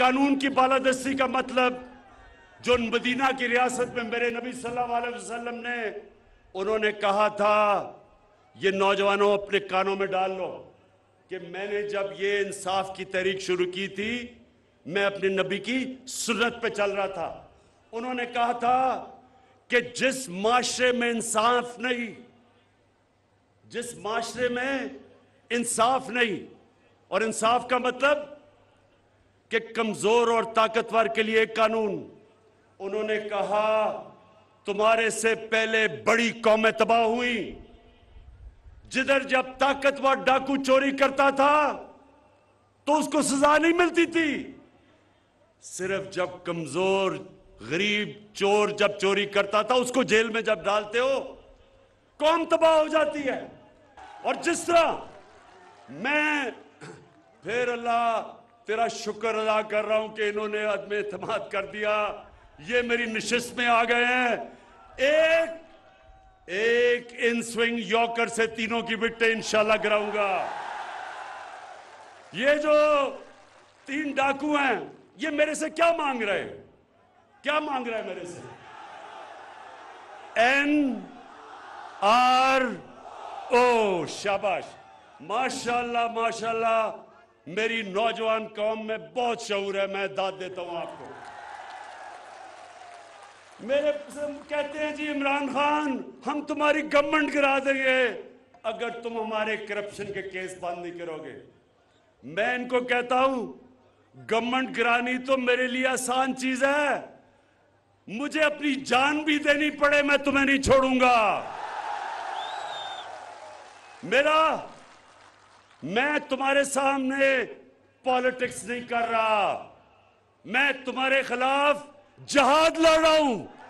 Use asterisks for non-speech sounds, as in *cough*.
कानून की बालादस्ती का मतलब जो मदीना की रियासत में मेरे नबी सल्लल्लाहु अलैहि वसल्लम ने उन्होंने कहा था ये नौजवानों अपने कानों में डाल लो कि मैंने जब ये इंसाफ की तहरीक शुरू की थी मैं अपने नबी की सुन्नत पे चल रहा था उन्होंने कहा था कि जिस माशरे में इंसाफ नहीं जिस माशरे में इंसाफ नहीं और इंसाफ का मतलब कि कमजोर और ताकतवर के लिए कानून उन्होंने कहा तुम्हारे से पहले बड़ी कौमें तबाह हुई जिधर जब ताकतवर डाकू चोरी करता था तो उसको सजा नहीं मिलती थी सिर्फ जब कमजोर गरीब चोर जब चोरी करता था उसको जेल में जब डालते हो कौम तबाह हो जाती है और जिस तरह मैं *clears throat* फिर अल्लाह तेरा शुक्र अदा कर रहा हूं कि इन्होंने अदम एतम कर दिया ये मेरी नशस्त में आ गए हैं एक एक इन स्विंग यॉकर से तीनों की बिट्टे इंशाला गिराऊंगा ये जो तीन डाकू हैं ये मेरे से क्या मांग रहे हैं क्या मांग रहे हैं मेरे से एन आर ओ शाबाश माशाल्लाह माशाल्लाह मेरी नौजवान कौम में बहुत शहूर है मैं दाद देता हूं आपको मेरे कहते हैं जी इमरान खान हम तुम्हारी गवर्नमेंट गिरा देंगे अगर तुम हमारे करप्शन के केस बंद नहीं करोगे मैं इनको कहता हूं गवर्नमेंट गिरानी तो मेरे लिए आसान चीज है मुझे अपनी जान भी देनी पड़े मैं तुम्हें नहीं छोड़ूंगा मेरा मैं तुम्हारे सामने पॉलिटिक्स नहीं कर रहा मैं तुम्हारे खिलाफ जहाद लड़ रहा हूं